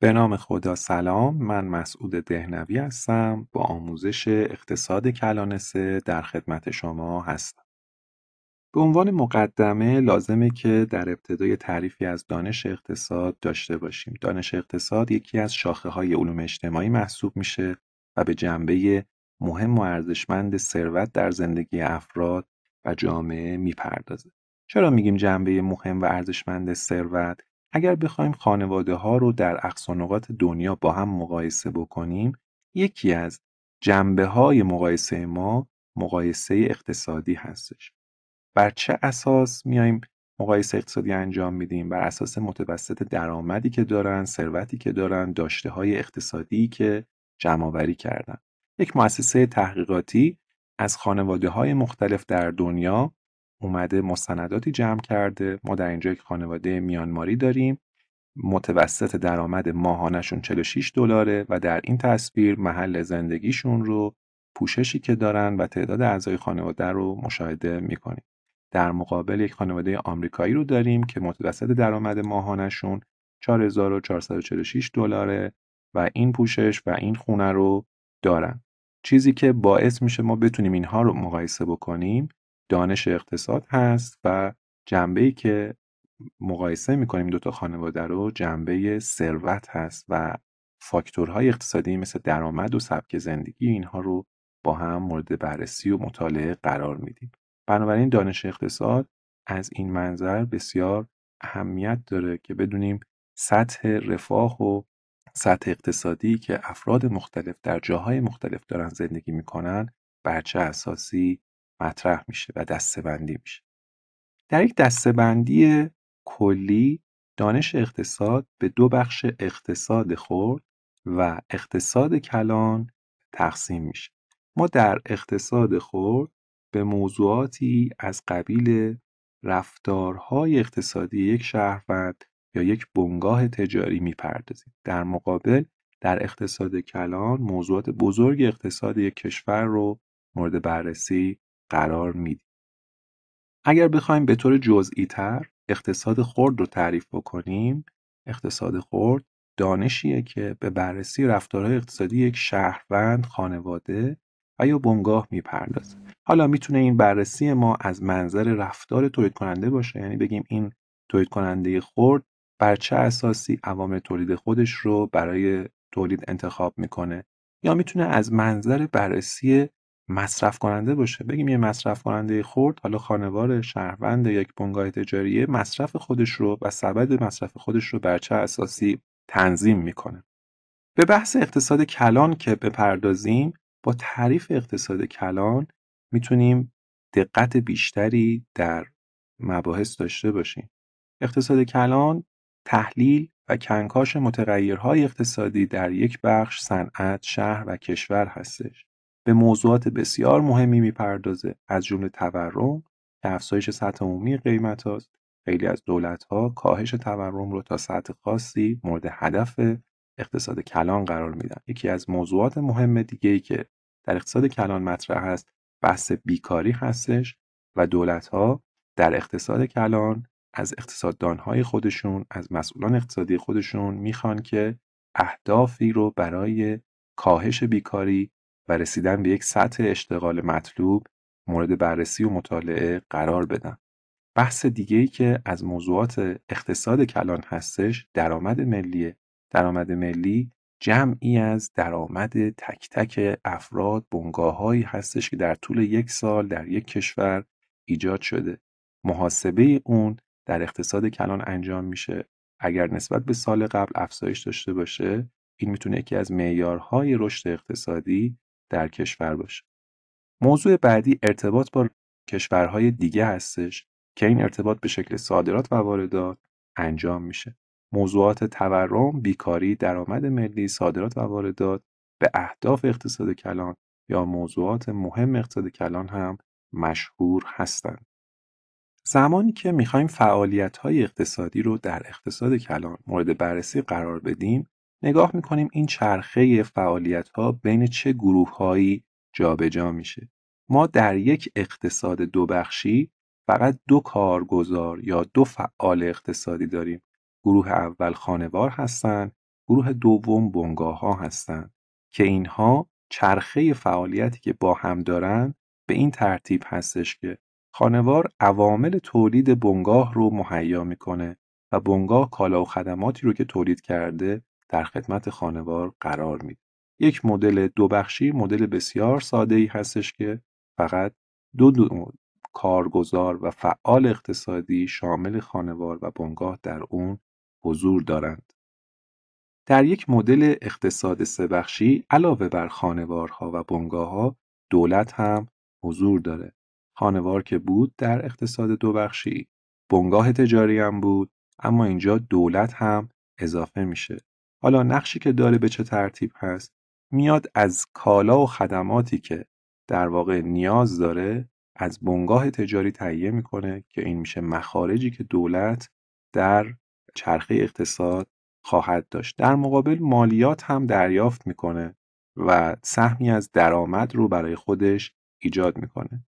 به نام خدا سلام من مسعود دهنوی هستم با آموزش اقتصاد کلانسه در خدمت شما هستم به عنوان مقدمه لازمه که در ابتدای تعریفی از دانش اقتصاد داشته باشیم دانش اقتصاد یکی از شاخه های علوم اجتماعی محسوب میشه و به جنبه مهم و ارزشمند ثروت در زندگی افراد و جامعه میپردازه چرا میگیم جنبه مهم و ارزشمند ثروت اگر بخوایم خانواده ها رو در اقصانقات دنیا با هم مقایسه بکنیم یکی از جنبه های مقایسه ما مقایسه اقتصادی هستش بر چه اساس میایم مقایسه اقتصادی انجام میدیم بر اساس متوسط درآمدی که دارن ثروتی که دارن داشته های اقتصادی که جمعآوری کردن یک مؤسسه تحقیقاتی از خانواده های مختلف در دنیا اومده مستنداتی جمع کرده ما در اینجا یک خانواده میانماری داریم متوسط درآمد ماهانشون 46 دلاره و در این تصویر محل زندگیشون رو پوششی که دارن و تعداد اعضای خانواده رو مشاهده میکنیم در مقابل یک خانواده آمریکایی رو داریم که متوسط درآمد ماهانشون 4446 دلاره و این پوشش و این خونه رو دارن چیزی که باعث میشه ما بتونیم اینها رو مقایسه بکنیم دانش اقتصاد هست و جنبه ای که مقایسه میکنیم دوتا خانواده رو جنبه ثروت هست و فاکتورهای اقتصادی مثل درآمد و سبک زندگی اینها رو با هم مورد بررسی و مطالعه قرار میدیم بنابراین دانش اقتصاد از این منظر بسیار اهمیت داره که بدونیم سطح رفاه و سطح اقتصادی که افراد مختلف در جاهای مختلف دارن زندگی میکنن بر چه اساسی مطرح میشه و دستبندی میشه در یک بندی کلی دانش اقتصاد به دو بخش اقتصاد خرد و اقتصاد کلان تقسیم میشه ما در اقتصاد خرد به موضوعاتی از قبیل رفتارهای اقتصادی یک شهروند یا یک بنگاه تجاری میپردازیم در مقابل در اقتصاد کلان موضوعات بزرگ اقتصاد یک کشور رو مورد بررسی قرار میدیم. اگر بخوایم به طور جزئی تر اقتصاد خرد رو تعریف بکنیم اقتصاد خرد دانشیه که به بررسی رفتارهای اقتصادی یک شهروند، خانواده و یا بنگاه میپردازه. حالا میتونه این بررسی ما از منظر رفتار تولید کننده باشه یعنی بگیم این تولید کننده خرد بر چه اساسی عوامل تولید خودش رو برای تولید انتخاب میکنه یا میتونه از منظر بررسی مصرف کننده باشه بگیم یه مصرف کننده خرد حالا خانوار شهروند یک بنگاه تجاریه مصرف خودش رو و سبد مصرف خودش رو بر چه اساسی تنظیم میکنه به بحث اقتصاد کلان که بپردازیم با تعریف اقتصاد کلان میتونیم دقت بیشتری در مباحث داشته باشیم اقتصاد کلان تحلیل و کنکاش متغیرهای اقتصادی در یک بخش صنعت شهر و کشور هستش به موضوعات بسیار مهمی میپردازه از جمله تورم که افزایش سطح عمومی قیمت است خیلی از دولت ها کاهش تورم رو تا سطح خاصی مورد هدف اقتصاد کلان قرار میدن یکی از موضوعات مهم دیگه ای که در اقتصاد کلان مطرح هست بحث بیکاری هستش و دولت ها در اقتصاد کلان از اقتصاددانهای خودشون از مسئولان اقتصادی خودشون میخوان که اهدافی رو برای کاهش بیکاری و رسیدن به یک سطح اشتغال مطلوب مورد بررسی و مطالعه قرار بدن. بحث دیگه ای که از موضوعات اقتصاد کلان هستش درآمد ملیه. درآمد ملی جمعی از درآمد تک تک افراد بنگاههایی هستش که در طول یک سال در یک کشور ایجاد شده. محاسبه اون در اقتصاد کلان انجام میشه. اگر نسبت به سال قبل افزایش داشته باشه این میتونه یکی از معیارهای رشد اقتصادی در کشور باشه موضوع بعدی ارتباط با کشورهای دیگه هستش که این ارتباط به شکل صادرات و واردات انجام میشه موضوعات تورم، بیکاری، درآمد ملی، صادرات و واردات به اهداف اقتصاد کلان یا موضوعات مهم اقتصاد کلان هم مشهور هستند. زمانی که میخوایم فعالیت های اقتصادی رو در اقتصاد کلان مورد بررسی قرار بدیم نگاه میکنیم این چرخه فعالیت ها بین چه گروه هایی جابجا میشه ما در یک اقتصاد دو بخشی فقط دو کارگزار یا دو فعال اقتصادی داریم گروه اول خانوار هستند گروه دوم بنگاه ها هستند که اینها چرخه فعالیتی که با هم دارند به این ترتیب هستش که خانوار عوامل تولید بنگاه رو مهیا میکنه و بنگاه کالا و خدماتی رو که تولید کرده در خدمت خانوار قرار میده یک مدل دو بخشی مدل بسیار ساده ای هستش که فقط دو, کارگزار و فعال اقتصادی شامل خانوار و بنگاه در اون حضور دارند. در یک مدل اقتصاد سه بخشی علاوه بر خانوارها و بنگاه ها دولت هم حضور داره. خانوار که بود در اقتصاد دو بخشی، بنگاه تجاری هم بود، اما اینجا دولت هم اضافه میشه. حالا نقشی که داره به چه ترتیب هست میاد از کالا و خدماتی که در واقع نیاز داره از بنگاه تجاری تهیه میکنه که این میشه مخارجی که دولت در چرخه اقتصاد خواهد داشت در مقابل مالیات هم دریافت میکنه و سهمی از درآمد رو برای خودش ایجاد میکنه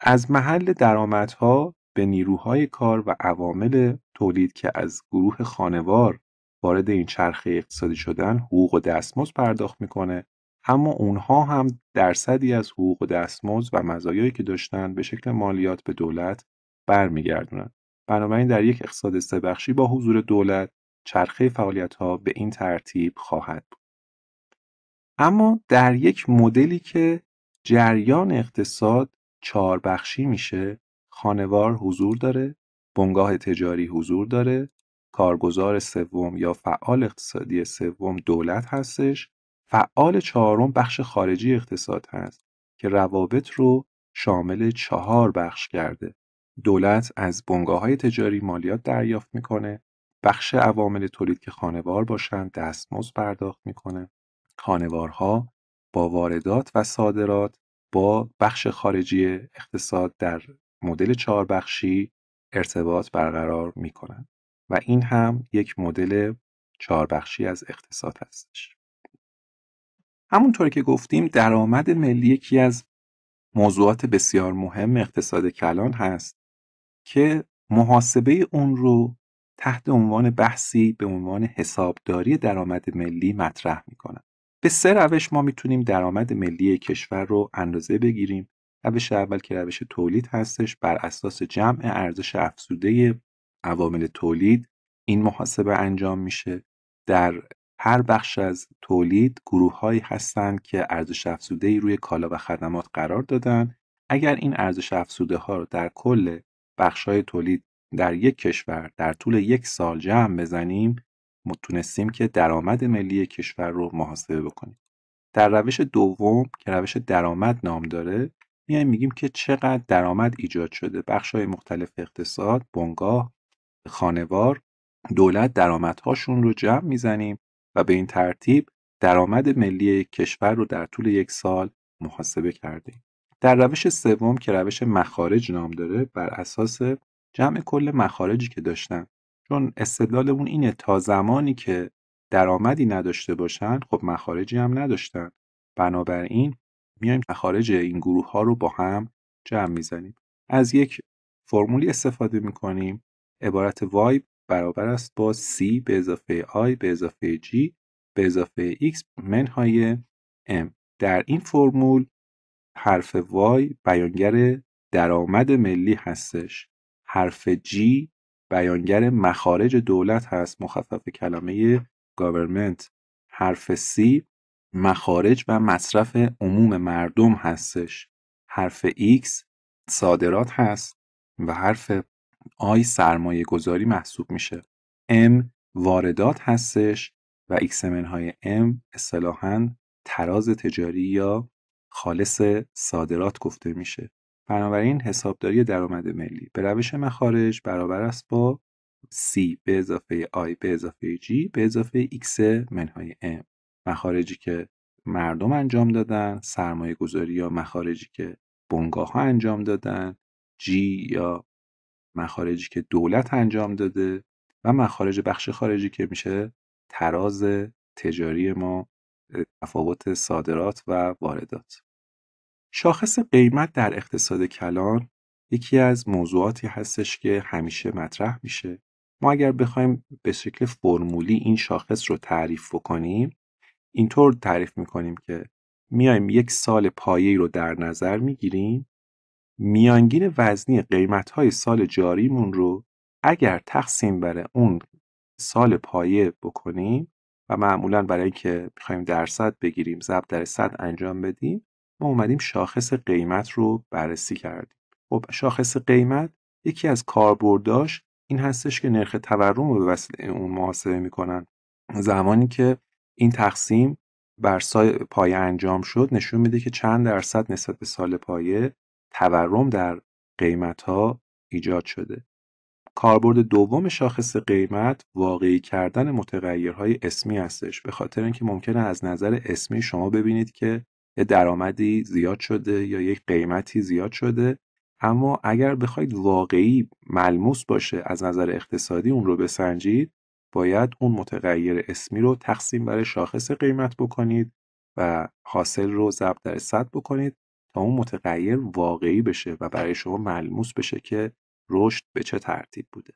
از محل درآمدها به نیروهای کار و عوامل تولید که از گروه خانوار وارد این چرخه اقتصادی شدن حقوق و دستمزد پرداخت میکنه اما اونها هم درصدی از حقوق و دستمزد و مزایایی که داشتن به شکل مالیات به دولت برمیگردونن بنابراین در یک اقتصاد سهبخشی با حضور دولت چرخه فعالیت ها به این ترتیب خواهد بود اما در یک مدلی که جریان اقتصاد چهار بخشی میشه خانوار حضور داره بنگاه تجاری حضور داره کارگزار سوم یا فعال اقتصادی سوم دولت هستش فعال چهارم بخش خارجی اقتصاد هست که روابط رو شامل چهار بخش کرده دولت از بنگاه های تجاری مالیات دریافت میکنه بخش عوامل تولید که خانوار باشند دستمزد پرداخت میکنه خانوارها با واردات و صادرات با بخش خارجی اقتصاد در مدل چهار بخشی ارتباط برقرار میکنند و این هم یک مدل چهاربخشی از اقتصاد هستش همونطور که گفتیم درآمد ملی یکی از موضوعات بسیار مهم اقتصاد کلان هست که محاسبه اون رو تحت عنوان بحثی به عنوان حسابداری درآمد ملی مطرح میکنن به سه روش ما میتونیم درآمد ملی کشور رو اندازه بگیریم روش اول که روش تولید هستش بر اساس جمع ارزش افزوده عوامل تولید این محاسبه انجام میشه در هر بخش از تولید گروه هایی هستند که ارزش افزوده ای روی کالا و خدمات قرار دادن اگر این ارزش افزوده ها رو در کل بخش های تولید در یک کشور در طول یک سال جمع بزنیم تونستیم که درآمد ملی کشور رو محاسبه بکنیم در روش دوم که روش درآمد نام داره میایم میگیم که چقدر درآمد ایجاد شده بخش های مختلف اقتصاد بنگاه خانوار دولت درآمدهاشون رو جمع میزنیم و به این ترتیب درآمد ملی کشور رو در طول یک سال محاسبه کردیم. در روش سوم که روش مخارج نام داره بر اساس جمع کل مخارجی که داشتن چون استدلالمون اینه تا زمانی که درآمدی نداشته باشن خب مخارجی هم نداشتن بنابراین میایم مخارج این گروه ها رو با هم جمع میزنیم از یک فرمولی استفاده میکنیم عبارت وای برابر است با c به اضافه i به اضافه g به اضافه x منهای m در این فرمول حرف وای بیانگر درآمد ملی هستش حرف G بیانگر مخارج دولت هست مخفف کلمه گاورمنت حرف C مخارج و مصرف عموم مردم هستش حرف X صادرات هست و حرف آی سرمایه گذاری محسوب میشه M واردات هستش و XML های M اصطلاحا تراز تجاری یا خالص صادرات گفته میشه بنابراین حسابداری درآمد ملی به روش مخارج برابر است با C به اضافه I به اضافه G به اضافه X منهای M مخارجی که مردم انجام دادن سرمایه گذاری یا مخارجی که بنگاه ها انجام دادن G یا مخارجی که دولت انجام داده و مخارج بخش خارجی که میشه تراز تجاری ما تفاوت صادرات و واردات شاخص قیمت در اقتصاد کلان یکی از موضوعاتی هستش که همیشه مطرح میشه ما اگر بخوایم به شکل فرمولی این شاخص رو تعریف بکنیم اینطور تعریف میکنیم که میایم یک سال پایه رو در نظر میگیریم میانگین وزنی قیمت سال جاریمون رو اگر تقسیم بر اون سال پایه بکنیم و معمولا برای اینکه میخواییم درصد بگیریم ضرب در صد انجام بدیم ما اومدیم شاخص قیمت رو بررسی کردیم خب شاخص قیمت یکی از کاربرداش این هستش که نرخ تورم رو به وسیله اون محاسبه میکنن زمانی که این تقسیم بر سال پایه انجام شد نشون میده که چند درصد نسبت به سال پایه تورم در قیمت ها ایجاد شده. کاربرد دوم شاخص قیمت واقعی کردن متغیرهای اسمی هستش به خاطر اینکه ممکنه از نظر اسمی شما ببینید که درآمدی زیاد شده یا یک قیمتی زیاد شده اما اگر بخواید واقعی ملموس باشه از نظر اقتصادی اون رو بسنجید باید اون متغیر اسمی رو تقسیم برای شاخص قیمت بکنید و حاصل رو ضرب در صد بکنید تا اون متغیر واقعی بشه و برای شما ملموس بشه که رشد به چه ترتیب بوده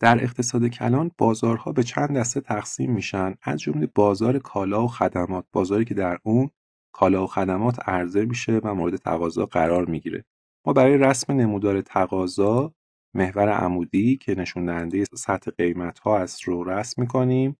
در اقتصاد کلان بازارها به چند دسته تقسیم میشن از جمله بازار کالا و خدمات بازاری که در اون کالا و خدمات عرضه میشه و مورد تقاضا قرار میگیره ما برای رسم نمودار تقاضا محور عمودی که نشون دهنده سطح قیمت ها است رو رسم میکنیم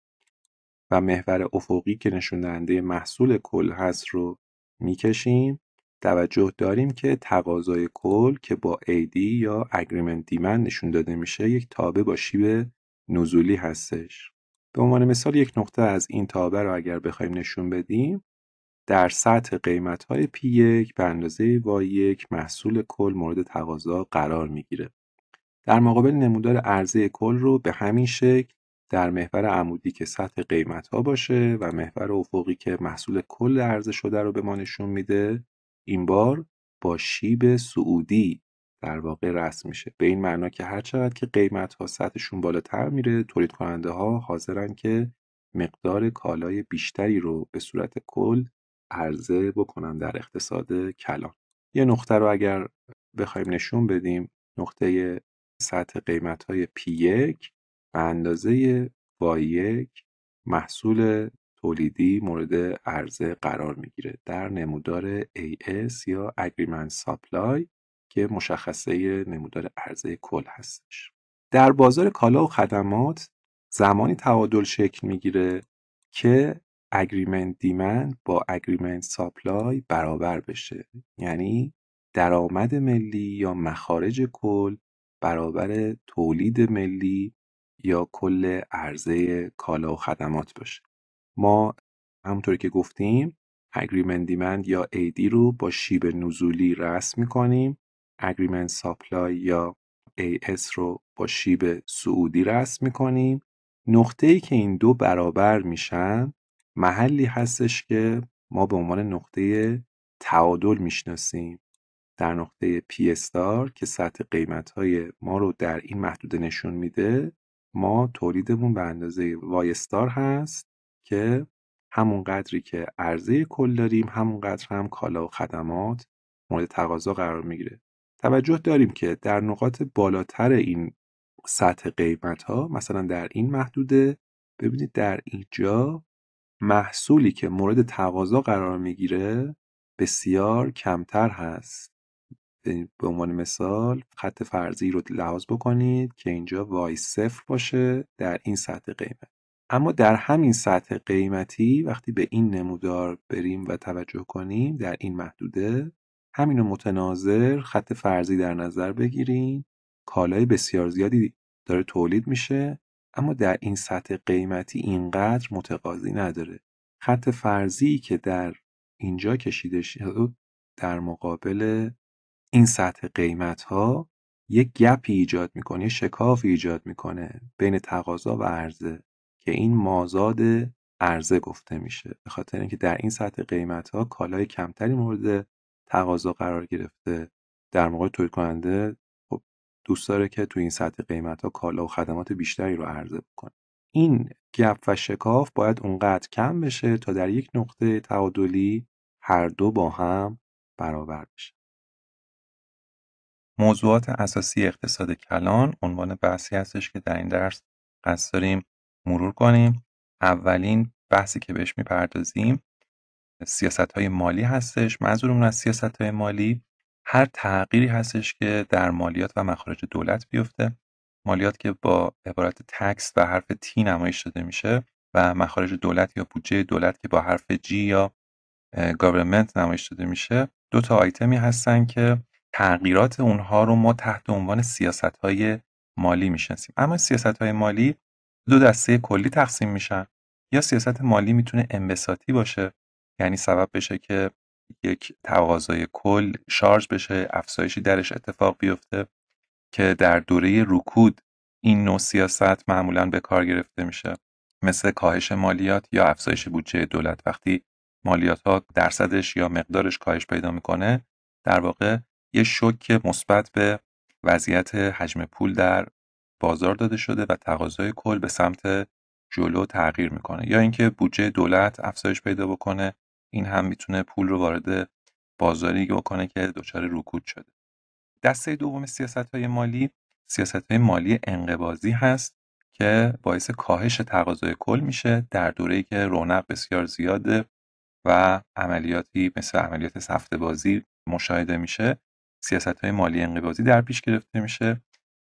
و محور افقی که نشون دهنده محصول کل هست رو میکشیم توجه داریم که تقاضای کل که با AD یا Agreement Demand نشون داده میشه یک تابه با شیب نزولی هستش به عنوان مثال یک نقطه از این تابه رو اگر بخوایم نشون بدیم در سطح قیمت های P1 به اندازه y یک محصول کل مورد تقاضا قرار میگیره در مقابل نمودار عرضه کل رو به همین شکل در محور عمودی که سطح قیمت ها باشه و محور افقی که محصول کل عرضه شده رو به ما نشون میده این بار با شیب سعودی در واقع رسم میشه به این معنا که هر چقدر که قیمت ها سطحشون بالاتر میره تولید کننده ها حاضرن که مقدار کالای بیشتری رو به صورت کل عرضه بکنن در اقتصاد کلان یه نقطه رو اگر بخوایم نشون بدیم نقطه سطح قیمت های P1 به اندازه وای 1 محصول تولیدی مورد عرضه قرار میگیره در نمودار AS یا Agreement Supply که مشخصه نمودار عرضه کل هستش در بازار کالا و خدمات زمانی تعادل شکل میگیره که Agreement Demand با Agreement Supply برابر بشه یعنی درآمد ملی یا مخارج کل برابر تولید ملی یا کل عرضه کالا و خدمات باشه ما همونطوری که گفتیم اگریمنت دیمند یا AD رو با شیب نزولی رسم میکنیم اگریمنت ساپلای یا AS رو با شیب سعودی رسم میکنیم نقطه ای که این دو برابر میشن محلی هستش که ما به عنوان نقطه تعادل میشناسیم در نقطه پی استار که سطح قیمت های ما رو در این محدوده نشون میده ما تولیدمون به اندازه وای استار هست که همون قدری که عرضه کل داریم همون قدر هم کالا و خدمات مورد تقاضا قرار میگیره توجه داریم که در نقاط بالاتر این سطح قیمت ها مثلا در این محدوده ببینید در اینجا محصولی که مورد تقاضا قرار میگیره بسیار کمتر هست یعنی به عنوان مثال خط فرضی رو لحاظ بکنید که اینجا وای صفر باشه در این سطح قیمت اما در همین سطح قیمتی وقتی به این نمودار بریم و توجه کنیم در این محدوده همین متناظر خط فرضی در نظر بگیریم کالای بسیار زیادی داره تولید میشه اما در این سطح قیمتی اینقدر متقاضی نداره خط فرضی که در اینجا کشیده شد در مقابل این سطح قیمت ها یک گپی ایجاد میکنه یک شکافی ایجاد میکنه بین تقاضا و عرضه که این مازاد عرضه گفته میشه به خاطر اینکه در این سطح قیمت ها کالای کمتری مورد تقاضا قرار گرفته در موقع تولید کننده خب دوست داره که تو این سطح قیمت ها کالا و خدمات بیشتری رو عرضه بکنه این گپ و شکاف باید اونقدر کم بشه تا در یک نقطه تعادلی هر دو با هم برابر بشه موضوعات اساسی اقتصاد کلان عنوان بحثی هستش که در این درس قصد داریم مرور کنیم اولین بحثی که بهش میپردازیم سیاست های مالی هستش منظورمون از سیاست های مالی هر تغییری هستش که در مالیات و مخارج دولت بیفته مالیات که با عبارت تکس و حرف تی نمایش داده میشه و مخارج دولت یا بودجه دولت که با حرف جی یا گاورمنت نمایش داده میشه دو تا آیتمی هستن که تغییرات اونها رو ما تحت عنوان سیاست های مالی میشناسیم اما سیاست های مالی دو دسته کلی تقسیم میشن یا سیاست مالی میتونه انبساطی باشه یعنی سبب بشه که یک تقاضای کل شارژ بشه افزایشی درش اتفاق بیفته که در دوره رکود این نوع سیاست معمولا به کار گرفته میشه مثل کاهش مالیات یا افزایش بودجه دولت وقتی مالیات ها درصدش یا مقدارش کاهش پیدا میکنه در واقع یه شوک مثبت به وضعیت حجم پول در بازار داده شده و تقاضای کل به سمت جلو تغییر میکنه یا اینکه بودجه دولت افزایش پیدا بکنه این هم میتونه پول رو وارد بازاری بکنه که دچار رکود شده دسته دوم سیاست های مالی سیاست های مالی انقبازی هست که باعث کاهش تقاضای کل میشه در دوره‌ای که رونق بسیار زیاده و عملیاتی مثل عملیات سفته بازی مشاهده میشه سیاست های مالی انقبازی در پیش گرفته میشه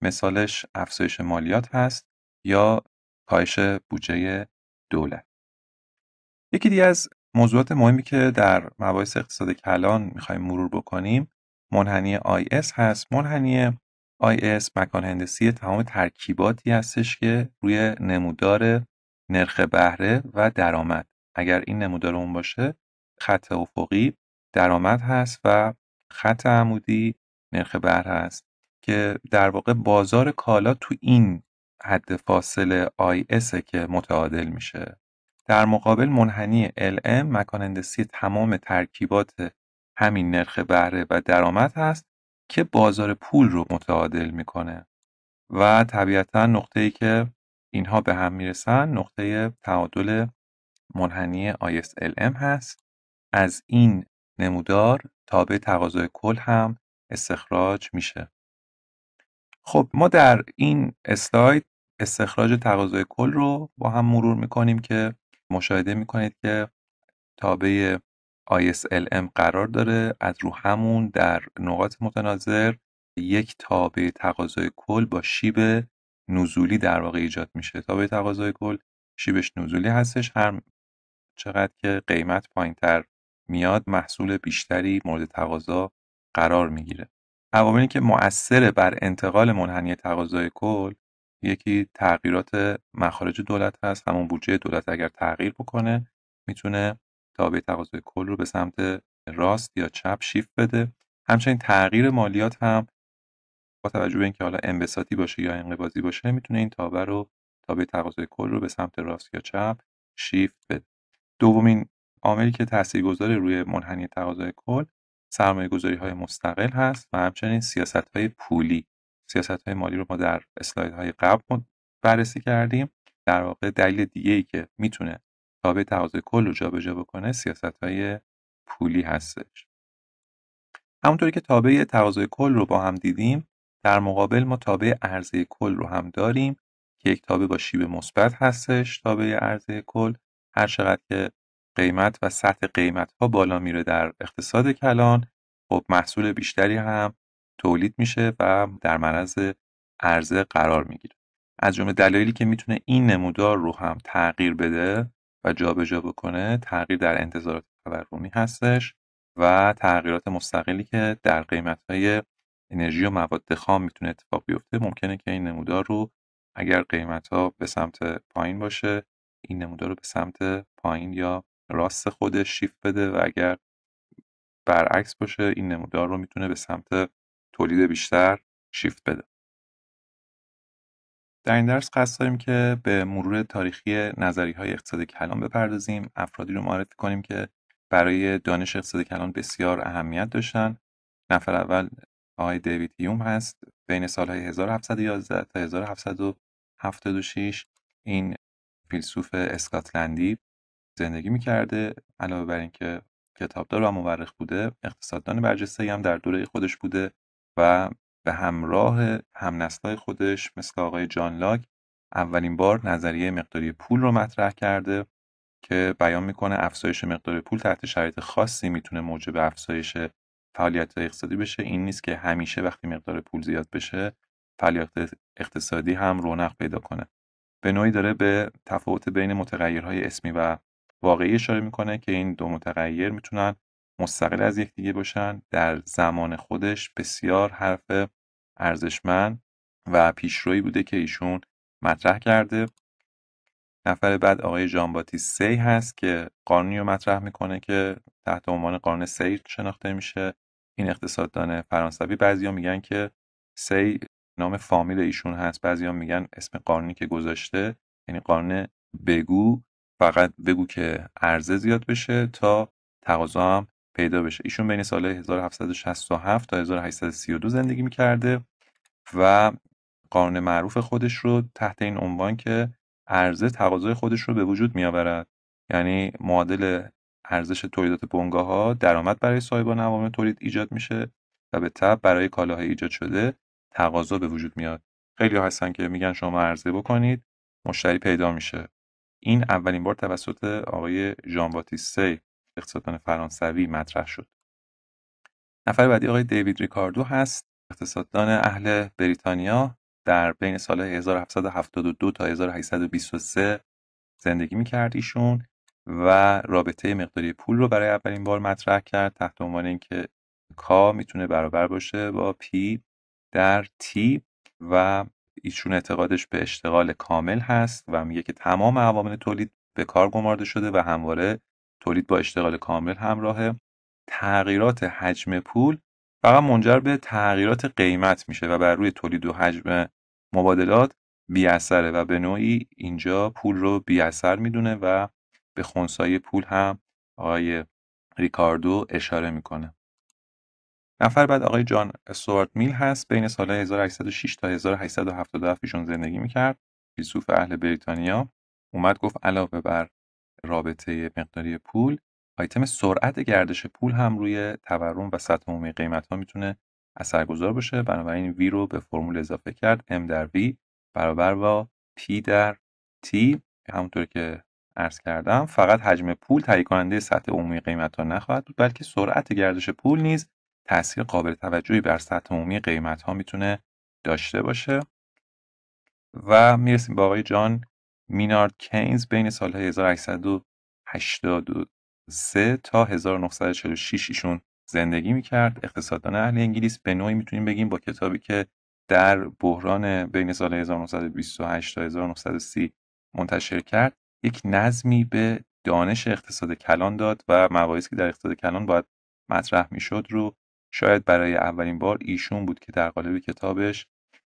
مثالش افزایش مالیات هست یا کاهش بودجه دولت یکی دیگه از موضوعات مهمی که در مباحث اقتصاد کلان میخوایم مرور بکنیم منحنی IS هست منحنی IS مکان هندسی تمام ترکیباتی هستش که روی نمودار نرخ بهره و درآمد اگر این نمودار اون باشه خط افقی درآمد هست و خط عمودی نرخ بهره است که در واقع بازار کالا تو این حد فاصله IS که متعادل میشه در مقابل منحنی LM مکان تمام ترکیبات همین نرخ بهره و درآمد هست که بازار پول رو متعادل میکنه و طبیعتا نقطه ای که اینها به هم میرسن نقطه تعادل منحنی ISLM هست از این نمودار تابع تقاضای کل هم استخراج میشه خب ما در این اسلاید استخراج تقاضای کل رو با هم مرور میکنیم که مشاهده میکنید که تابع ISLM قرار داره از رو همون در نقاط متناظر یک تابع تقاضای کل با شیب نزولی در واقع ایجاد میشه تابع تقاضای کل شیبش نزولی هستش هر چقدر که قیمت پایینتر میاد محصول بیشتری مورد تقاضا قرار میگیره عواملی که مؤثر بر انتقال منحنی تقاضای کل یکی تغییرات مخارج دولت هست همون بودجه دولت اگر تغییر بکنه میتونه تابع تقاضای کل رو به سمت راست یا چپ شیفت بده همچنین تغییر مالیات هم با توجه به اینکه حالا انبساطی باشه یا انقباضی باشه میتونه این تابع رو تابع تقاضای کل رو به سمت راست یا چپ شیفت بده دومین عاملی که تاثیرگذار روی منحنی تقاضای کل سرمایه گذاری های مستقل هست و همچنین سیاست های پولی سیاست های مالی رو ما در اسلاید های قبل بررسی کردیم در واقع دلیل دیگه ای که میتونه تابع تقاضای کل رو جابجا بکنه سیاست های پولی هستش همونطوری که تابع تقاضای کل رو با هم دیدیم در مقابل ما تابع عرضه کل رو هم داریم که یک تابع با شیب مثبت هستش تابع عرضه کل هر چقدر که قیمت و سطح ها بالا میره در اقتصاد کلان خب محصول بیشتری هم تولید میشه و در معرض عرضه قرار میگیره از جمله دلایلی که میتونه این نمودار رو هم تغییر بده و جابجا بکنه تغییر در انتظارات تورمی هستش و تغییرات مستقلی که در های انرژی و مواد خام میتونه اتفاق بیفته ممکنه که این نمودار رو اگر قیمت ها به سمت پایین باشه این نمودار رو به سمت پایین یا راست خودش شیفت بده و اگر برعکس باشه این نمودار رو میتونه به سمت تولید بیشتر شیفت بده در این درس قصد داریم که به مرور تاریخی نظری های اقتصاد کلان بپردازیم افرادی رو معرفی کنیم که برای دانش اقتصاد کلان بسیار اهمیت داشتن نفر اول آقای دیوید هیوم هست بین سالهای 1711 تا 1776 این فیلسوف اسکاتلندی زندگی میکرده علاوه بر اینکه کتابدار و مورخ بوده اقتصاددان برجسته هم در دوره خودش بوده و به همراه نسلای خودش مثل آقای جان لاک اولین بار نظریه مقداری پول رو مطرح کرده که بیان میکنه افزایش مقدار پول تحت شرایط خاصی میتونه موجب افزایش فعالیت اقتصادی بشه این نیست که همیشه وقتی مقدار پول زیاد بشه فعالیت اقتصادی هم رونق پیدا کنه به نوعی داره به تفاوت بین متغیرهای اسمی و واقعی اشاره میکنه که این دو متغیر میتونن مستقل از یکدیگه باشن در زمان خودش بسیار حرف ارزشمند و پیشرویی بوده که ایشون مطرح کرده نفر بعد آقای جانباتی سی هست که قانونی رو مطرح میکنه که تحت عنوان قانون سی شناخته میشه این اقتصاددان فرانسوی بعضیا میگن که سی نام فامیل ایشون هست بعضیا میگن اسم قانونی که گذاشته یعنی قانون بگو فقط بگو که عرضه زیاد بشه تا تقاضا هم پیدا بشه ایشون بین سال 1767 تا 1832 زندگی میکرده و قانون معروف خودش رو تحت این عنوان که عرضه تقاضای خودش رو به وجود میآورد یعنی معادل ارزش تولیدات بنگاه ها درآمد برای صاحبان عوامل تولید ایجاد میشه و به تبع برای کالاهای ایجاد شده تقاضا به وجود میاد خیلی هستن که میگن شما عرضه بکنید مشتری پیدا میشه این اولین بار توسط آقای ژان باتیسته اقتصاددان فرانسوی مطرح شد نفر بعدی آقای دیوید ریکاردو هست اقتصاددان اهل بریتانیا در بین سال 1772 تا 1823 زندگی میکرد ایشون و رابطه مقداری پول رو برای اولین بار مطرح کرد تحت عنوان اینکه کا میتونه برابر باشه با پی در تی و ایشون اعتقادش به اشتغال کامل هست و میگه که تمام عوامل تولید به کار گمارده شده و همواره تولید با اشتغال کامل همراهه تغییرات حجم پول فقط منجر به تغییرات قیمت میشه و بر روی تولید و حجم مبادلات بی اثره و به نوعی اینجا پول رو بی اثر میدونه و به خونسای پول هم آقای ریکاردو اشاره میکنه نفر بعد آقای جان استوارت میل هست بین سال 1806 تا 1877 ایشون زندگی میکرد فیلسوف اهل بریتانیا اومد گفت علاوه بر رابطه مقداری پول آیتم سرعت گردش پول هم روی تورم و سطح عمومی قیمت ها میتونه اثرگذار باشه بنابراین وی رو به فرمول اضافه کرد m در v برابر با p در t همونطور که عرض کردم فقط حجم پول تعیین کننده سطح عمومی قیمت ها نخواهد بود بلکه سرعت گردش پول نیز تاثیر قابل توجهی بر سطح عمومی قیمت ها میتونه داشته باشه و میرسیم به آقای جان مینارد کینز بین سالهای 1883 تا 1946 ایشون زندگی میکرد اقتصاددان اهل انگلیس به نوعی میتونیم بگیم با کتابی که در بحران بین سال 1928 تا 1930 منتشر کرد یک نظمی به دانش اقتصاد کلان داد و مواعظی که در اقتصاد کلان باید مطرح میشد رو شاید برای اولین بار ایشون بود که در قالب کتابش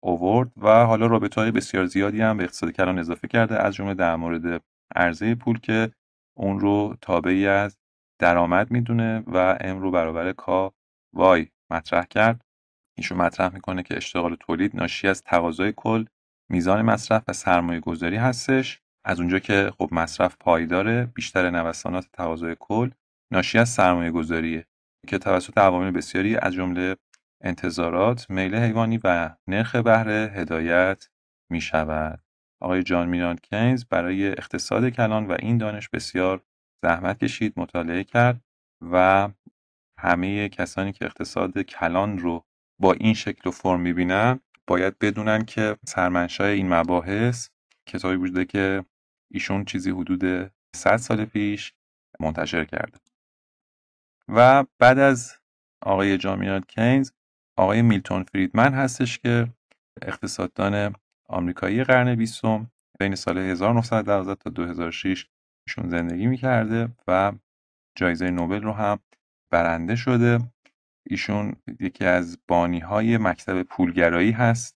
اوورد و حالا رابطه های بسیار زیادی هم به اقتصاد کلان اضافه کرده از جمله در مورد عرضه پول که اون رو تابعی از درآمد میدونه و ام رو برابر کا وای مطرح کرد ایشون مطرح میکنه که اشتغال تولید ناشی از تقاضای کل میزان مصرف و سرمایه گذاری هستش از اونجا که خب مصرف پایداره بیشتر نوسانات تقاضای کل ناشی از سرمایه گذاریه که توسط عوامل بسیاری از جمله انتظارات، میل حیوانی و نرخ بهره هدایت می شود. آقای جان میران کینز برای اقتصاد کلان و این دانش بسیار زحمت کشید، مطالعه کرد و همه کسانی که اقتصاد کلان رو با این شکل و فرم بینن باید بدونن که سرمنشای این مباحث کتابی بوده که ایشون چیزی حدود 100 سال پیش منتشر کرده و بعد از آقای جامیان کینز آقای میلتون فریدمن هستش که اقتصاددان آمریکایی قرن بیستم بین سال 1912 تا 2006 ایشون زندگی میکرده و جایزه نوبل رو هم برنده شده ایشون یکی از بانی های مکتب پولگرایی هست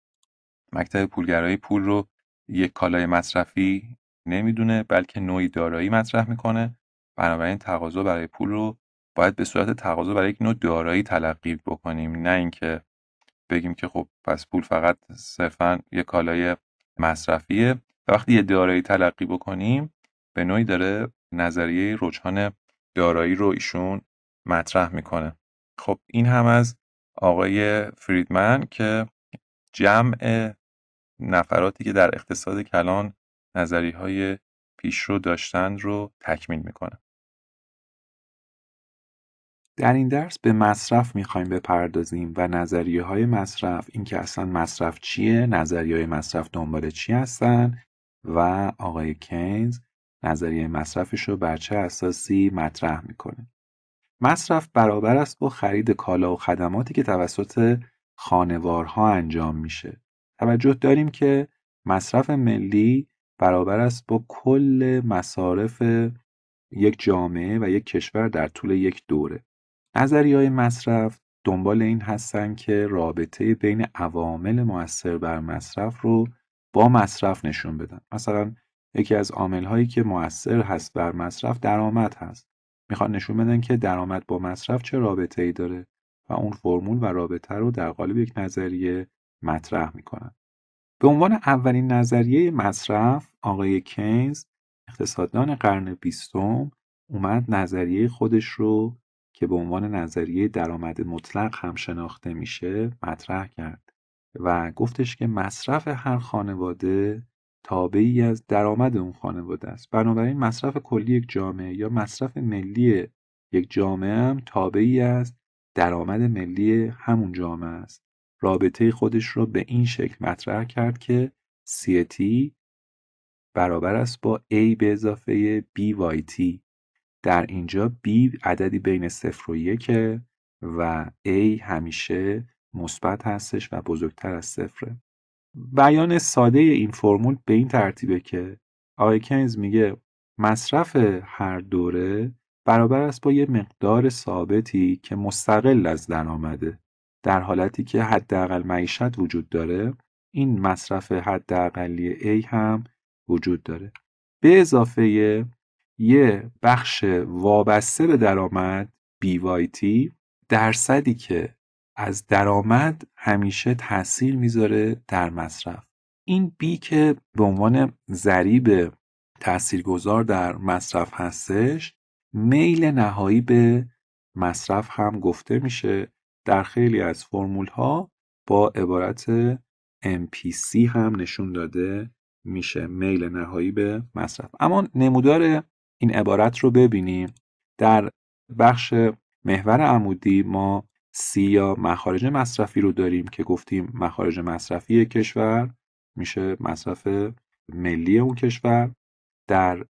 مکتب پولگرایی پول رو یک کالای مصرفی نمیدونه بلکه نوعی دارایی مطرح میکنه بنابراین تقاضا برای پول رو باید به صورت تقاضا برای یک نوع دارایی تلقی بکنیم نه اینکه بگیم که خب پس پول فقط صرفا یه کالای مصرفیه و وقتی یه دارایی تلقی بکنیم به نوعی داره نظریه رجحان دارایی رو ایشون مطرح میکنه خب این هم از آقای فریدمن که جمع نفراتی که در اقتصاد کلان نظری های پیشرو داشتن رو تکمیل میکنه در این درس به مصرف میخوایم بپردازیم و نظریه های مصرف اینکه اصلا مصرف چیه نظریه های مصرف دنبال چی هستن و آقای کینز نظریه مصرفش رو بر چه اساسی مطرح میکنه مصرف برابر است با خرید کالا و خدماتی که توسط خانوارها انجام میشه توجه داریم که مصرف ملی برابر است با کل مصارف یک جامعه و یک کشور در طول یک دوره نظریه های مصرف دنبال این هستن که رابطه بین عوامل مؤثر بر مصرف رو با مصرف نشون بدن مثلا یکی از عامل هایی که مؤثر هست بر مصرف درآمد هست میخوان نشون بدن که درآمد با مصرف چه رابطه ای داره و اون فرمول و رابطه رو در قالب یک نظریه مطرح میکنن به عنوان اولین نظریه مصرف آقای کینز اقتصاددان قرن بیستم اومد نظریه خودش رو که به عنوان نظریه درآمد مطلق هم شناخته میشه مطرح کرد و گفتش که مصرف هر خانواده تابعی از درآمد اون خانواده است بنابراین مصرف کلی یک جامعه یا مصرف ملی یک جامعه هم تابعی از درآمد ملی همون جامعه است رابطه خودش رو به این شکل مطرح کرد که CT برابر است با A به اضافه BYT در اینجا B عددی بین صفر و یکه و A همیشه مثبت هستش و بزرگتر از صفره بیان ساده این فرمول به این ترتیبه که کنز میگه مصرف هر دوره برابر است با یه مقدار ثابتی که مستقل از آمده در حالتی که حداقل معیشت وجود داره این مصرف حداقلی A هم وجود داره به اضافه یه بخش وابسته به درآمد BYT درصدی که از درآمد همیشه تاثیر میذاره در مصرف این بی که به عنوان ضریب تاثیرگذار در مصرف هستش میل نهایی به مصرف هم گفته میشه در خیلی از فرمول ها با عبارت MPC هم نشون داده میشه میل نهایی به مصرف اما نمودار این عبارت رو ببینیم در بخش محور عمودی ما سی یا مخارج مصرفی رو داریم که گفتیم مخارج مصرفی کشور میشه مصرف ملی اون کشور در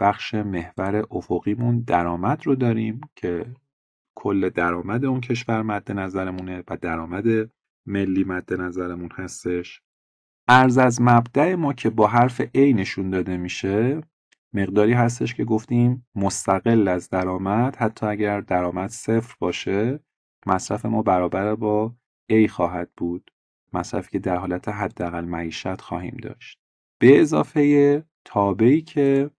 بخش محور افقیمون درآمد رو داریم که کل درآمد اون کشور مد نظرمونه و درآمد ملی مد نظرمون هستش ارز از مبدع ما که با حرف A نشون داده میشه مقداری هستش که گفتیم مستقل از درآمد حتی اگر درآمد صفر باشه مصرف ما برابر با A خواهد بود مصرفی که در حالت حداقل معیشت خواهیم داشت به اضافه تابعی که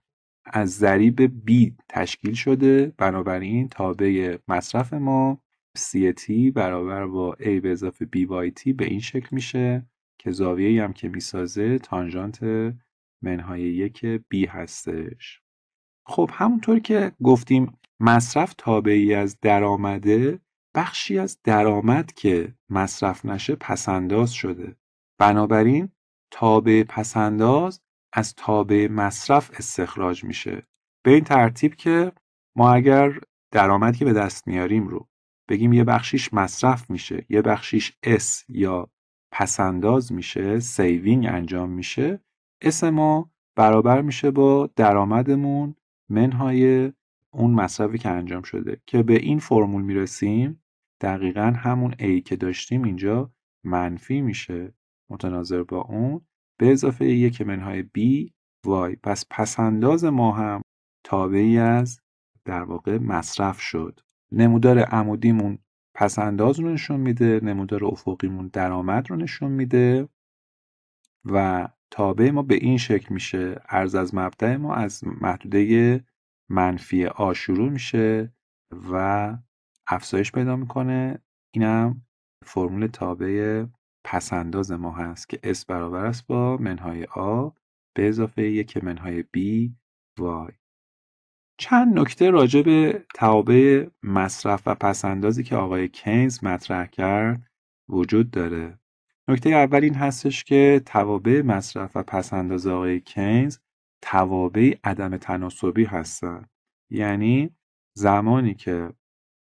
از ضریب B تشکیل شده بنابراین تابع مصرف ما CT برابر با A به اضافه BYT به این شکل میشه که زاویه هم که میسازه تانژانت منهای یک B هستش خب همونطور که گفتیم مصرف تابعی از درآمده بخشی از درآمد که مصرف نشه پسنداز شده بنابراین تابع پسنداز از تابع مصرف استخراج میشه به این ترتیب که ما اگر درآمدی که به دست میاریم رو بگیم یه بخشیش مصرف میشه یه بخشیش اس یا پسنداز میشه سیوینگ انجام میشه اسم ما برابر میشه با درآمدمون منهای اون مصرفی که انجام شده که به این فرمول میرسیم دقیقا همون A که داشتیم اینجا منفی میشه متناظر با اون به اضافه یک منهای B وای پس پسنداز ما هم تابعی از در واقع مصرف شد نمودار عمودیمون پسنداز رو نشون میده نمودار افقیمون درآمد رو نشون میده و تابع ما به این شکل میشه ارز از مبدع ما از محدوده منفی آ شروع میشه و افزایش پیدا میکنه اینم فرمول تابع پسنداز ما هست که S برابر است با منهای آ، به اضافه یک منهای B Y چند نکته راجع به تابع مصرف و پسندازی که آقای کینز مطرح کرد وجود داره نکته اول این هستش که توابع مصرف و پسنداز آقای کینز توابع عدم تناسبی هستند یعنی زمانی که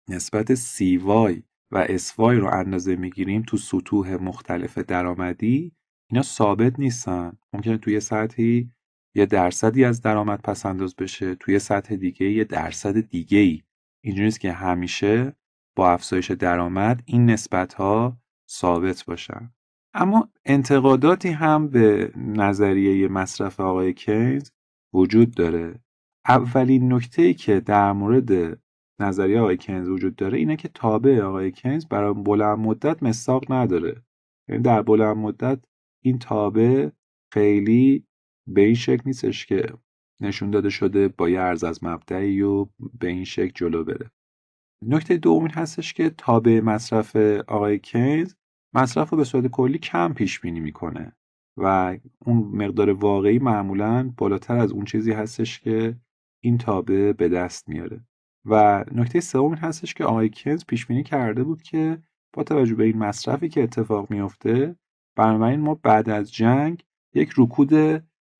نسبت سی وای و اس وای رو اندازه میگیریم تو سطوح مختلف درآمدی اینا ثابت نیستن ممکنه توی سطحی یه درصدی از درآمد پسنداز بشه توی سطح دیگه یه درصد دیگه ای اینجوری که همیشه با افزایش درآمد این نسبت ها ثابت باشن اما انتقاداتی هم به نظریه مصرف آقای کینز وجود داره اولین نکته که در مورد نظریه آقای کنز وجود داره اینه که تابع آقای کنز برای بلند مدت مستاق نداره یعنی در بلند مدت این تابع خیلی به این شکل نیستش که نشون داده شده با یه ارز از مبدعی و به این شکل جلو بره نکته دوم این هستش که تابع مصرف آقای کینز مصرف رو به صورت کلی کم پیش بینی میکنه و اون مقدار واقعی معمولا بالاتر از اون چیزی هستش که این تابه به دست میاره و نکته سوم این هستش که آقای کنز پیش بینی کرده بود که با توجه به این مصرفی که اتفاق میفته بنابراین ما بعد از جنگ یک رکود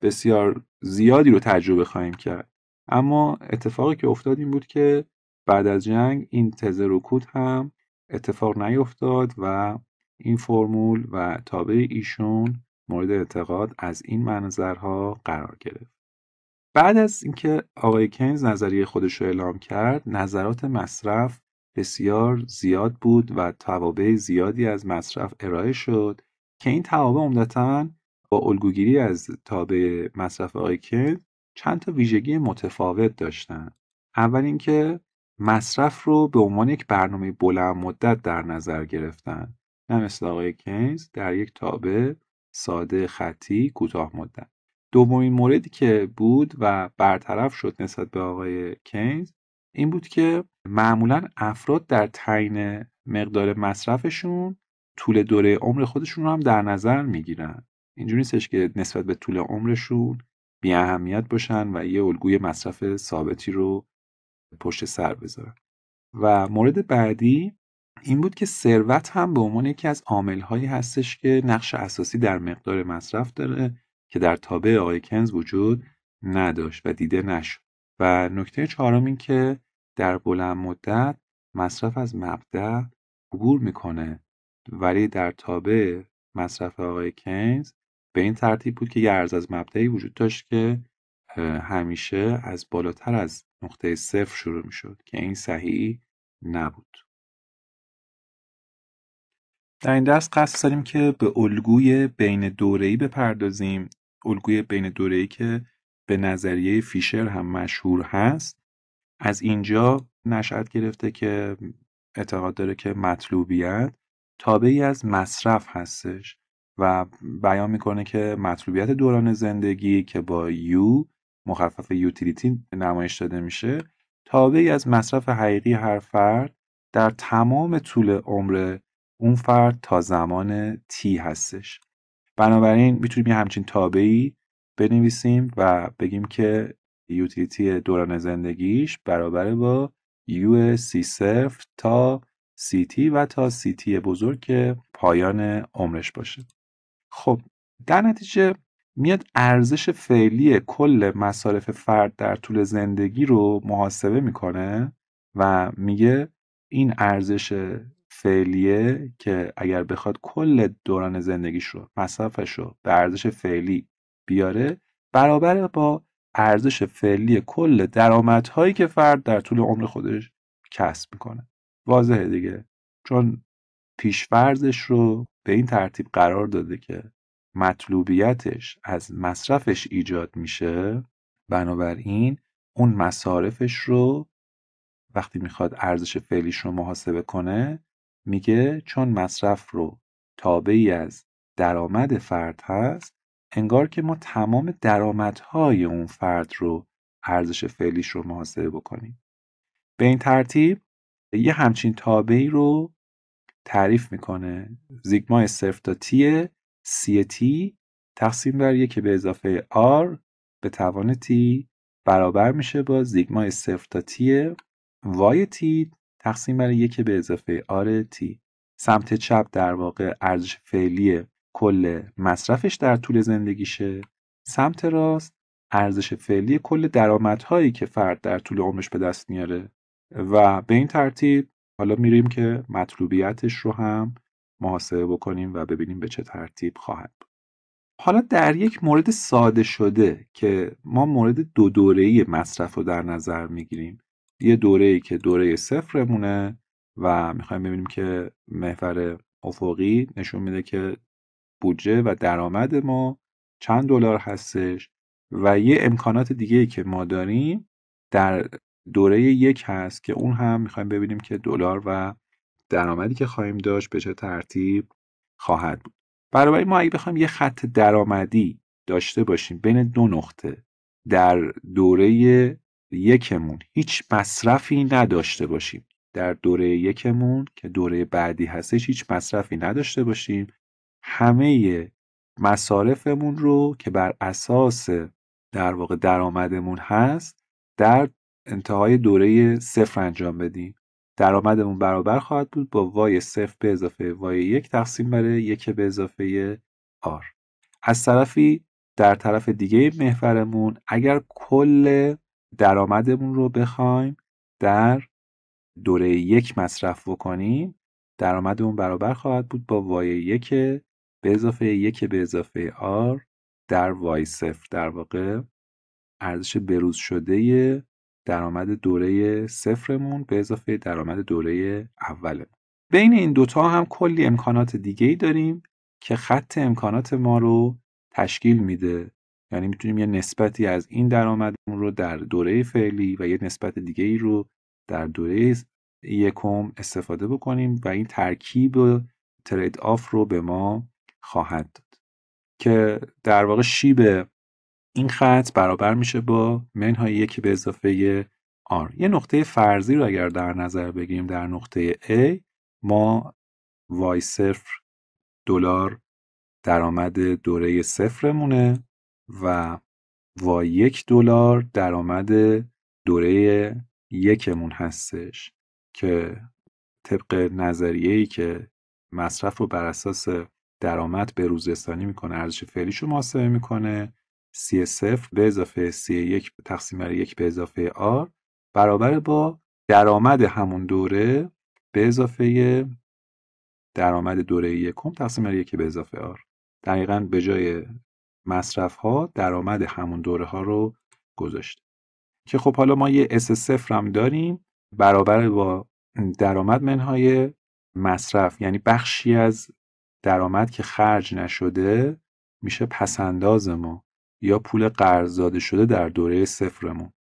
بسیار زیادی رو تجربه خواهیم کرد اما اتفاقی که افتاد این بود که بعد از جنگ این تز رکود هم اتفاق نیفتاد و این فرمول و تابع ایشون مورد اعتقاد از این منظرها قرار گرفت بعد از اینکه آقای کینز نظریه خودش رو اعلام کرد نظرات مصرف بسیار زیاد بود و توابع زیادی از مصرف ارائه شد که این توابع عمدتا با الگوگیری از تابع مصرف آقای کینز چند تا ویژگی متفاوت داشتند. اول اینکه مصرف رو به عنوان یک برنامه بلند مدت در نظر گرفتند. نه مثل آقای کینز در یک تابع ساده خطی کوتاه مدت دومین موردی که بود و برطرف شد نسبت به آقای کینز این بود که معمولا افراد در تعیین مقدار مصرفشون طول دوره عمر خودشون رو هم در نظر میگیرن اینجوری نیستش که نسبت به طول عمرشون بی اهمیت باشن و یه الگوی مصرف ثابتی رو پشت سر بذارن و مورد بعدی این بود که ثروت هم به عنوان یکی از عاملهایی هستش که نقش اساسی در مقدار مصرف داره که در تابع آقای کنز وجود نداشت و دیده نشد و نکته چهارم این که در بلند مدت مصرف از مبدع عبور میکنه ولی در تابع مصرف آقای کنز به این ترتیب بود که یه ارز از مبدعی وجود داشت که همیشه از بالاتر از نقطه صفر شروع میشد که این صحیح نبود در این دست قصد داریم که به الگوی بین دوره‌ای بپردازیم الگوی بین دوره‌ای که به نظریه فیشر هم مشهور هست از اینجا نشأت گرفته که اعتقاد داره که مطلوبیت تابعی از مصرف هستش و بیان میکنه که مطلوبیت دوران زندگی که با یو مخفف یوتیلیتی نمایش داده میشه تابعی از مصرف حقیقی هر فرد در تمام طول عمر اون فرد تا زمان تی هستش بنابراین میتونیم یه همچین تابعی بنویسیم و بگیم که یوتیلیتی دوران زندگیش برابر با یو سی تا سی و تا سی بزرگ که پایان عمرش باشه خب در نتیجه میاد ارزش فعلی کل مصارف فرد در طول زندگی رو محاسبه میکنه و میگه این ارزش فعلیه که اگر بخواد کل دوران زندگیش رو مصرفش رو به ارزش فعلی بیاره برابر با ارزش فعلی کل درآمدهایی که فرد در طول عمر خودش کسب میکنه واضحه دیگه چون پیشفرزش رو به این ترتیب قرار داده که مطلوبیتش از مصرفش ایجاد میشه بنابراین اون مصارفش رو وقتی میخواد ارزش فعلیش رو محاسبه کنه میگه چون مصرف رو تابعی از درآمد فرد هست انگار که ما تمام درآمدهای اون فرد رو ارزش فعلیش رو محاسبه بکنیم به این ترتیب یه همچین تابعی رو تعریف میکنه زیگما صرف تا تی سی تی تقسیم بر یک به اضافه آر به توان تی برابر میشه با زیگما صرف تا وای تی تقسیم بر یک به اضافه آر تی سمت چپ در واقع ارزش فعلی کل مصرفش در طول زندگیشه سمت راست ارزش فعلی کل درآمدهایی که فرد در طول عمرش به دست میاره و به این ترتیب حالا میریم که مطلوبیتش رو هم محاسبه بکنیم و ببینیم به چه ترتیب خواهد بود حالا در یک مورد ساده شده که ما مورد دو دوره مصرف رو در نظر میگیریم یه دوره ای که دوره صفرمونه و میخوایم ببینیم که محور افقی نشون میده که بودجه و درآمد ما چند دلار هستش و یه امکانات دیگه ای که ما داریم در دوره یک هست که اون هم میخوایم ببینیم که دلار و درآمدی که خواهیم داشت به چه ترتیب خواهد بود برای ما اگه بخوایم یه خط درآمدی داشته باشیم بین دو نقطه در دوره یکمون هیچ مصرفی نداشته باشیم در دوره یکمون که دوره بعدی هستش هیچ مصرفی نداشته باشیم همه مصارفمون رو که بر اساس در واقع درآمدمون هست در انتهای دوره صفر انجام بدیم درآمدمون برابر خواهد بود با وای صفر به اضافه وای یک تقسیم بر یک به اضافه آر از طرفی در طرف دیگه محورمون اگر کل درآمدمون رو بخوایم در دوره یک مصرف بکنیم درآمدمون برابر خواهد بود با وای یک به اضافه یک به اضافه آر در وای صفر در واقع ارزش بروز شده درآمد دوره صفرمون به اضافه درآمد دوره اوله بین این دوتا هم کلی امکانات دیگه ای داریم که خط امکانات ما رو تشکیل میده یعنی میتونیم یه نسبتی از این درآمدمون رو در دوره فعلی و یه نسبت دیگه ای رو در دوره یکم استفاده بکنیم و این ترکیب ترید آف رو به ما خواهد داد که در واقع شیب این خط برابر میشه با منهای یکی به اضافه آر. یه نقطه فرضی رو اگر در نظر بگیریم در نقطه A ما وای صفر دلار درآمد دوره صفرمونه و و یک دلار درآمد دوره یکمون هستش که طبق نظریه ای که مصرف رو بر اساس درآمد به روزستانی میکنه ارزش فعلیش رو محاسبه میکنه سی صفر به اضافه سی یک تقسیم بر یک به اضافه آر برابر با درآمد همون دوره به اضافه درآمد دوره یکم تقسیم بر یک به اضافه آر دقیقا به جای مصرف ها درآمد همون دوره ها رو گذاشته که خب حالا ما یه اس صفر هم داریم برابر با درآمد منهای مصرف یعنی بخشی از درآمد که خرج نشده میشه پسنداز ما یا پول قرض داده شده در دوره صفرمون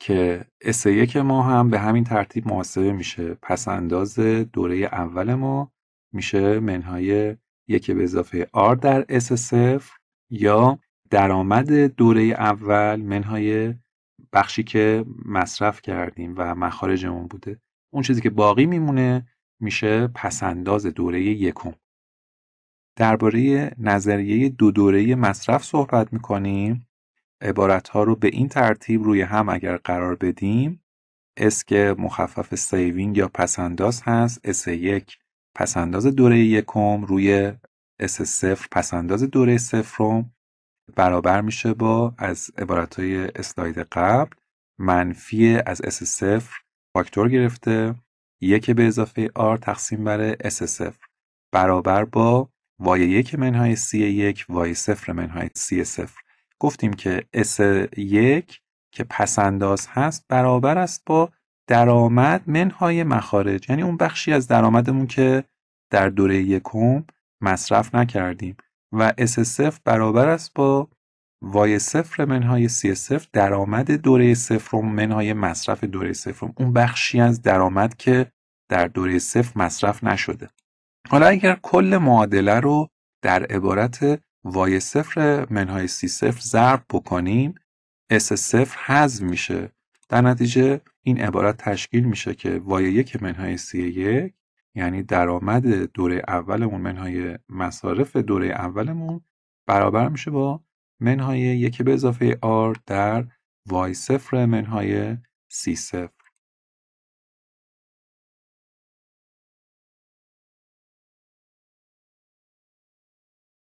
که اس یک ما هم به همین ترتیب محاسبه میشه پسنداز دوره اول ما میشه منهای یک به اضافه آر در اس صفر یا درآمد دوره اول منهای بخشی که مصرف کردیم و مخارجمون بوده اون چیزی که باقی میمونه میشه پسنداز دوره یکم درباره نظریه دو دوره مصرف صحبت میکنیم عبارت ها رو به این ترتیب روی هم اگر قرار بدیم اس که مخفف سیوینگ یا پسنداز هست اس یک پسنداز دوره یکم روی اس صفر پسانداز دوره رو برابر میشه با از عبارت های اسلاید قبل منفی از اس صفر فاکتور گرفته یک به اضافه آر تقسیم بر اس صفر برابر با وای یک منهای سی یک وای صفر منهای سی صفر گفتیم که اس یک که پسنداز هست برابر است با درآمد منهای مخارج یعنی اون بخشی از درآمدمون که در دوره یکم مصرف نکردیم و اس 0 برابر است با وای صفر منهای سی صفر درآمد دوره صفر منهای مصرف دوره صفر اون بخشی از درآمد که در دوره صفر مصرف نشده حالا اگر کل معادله رو در عبارت وای صفر منهای سی صفر ضرب بکنیم اس صفر حذف میشه در نتیجه این عبارت تشکیل میشه که وای یک منهای سی یک یعنی درآمد دوره اولمون منهای مصارف دوره اولمون برابر میشه با منهای یک به اضافه آر در وای صفر منهای سی صفر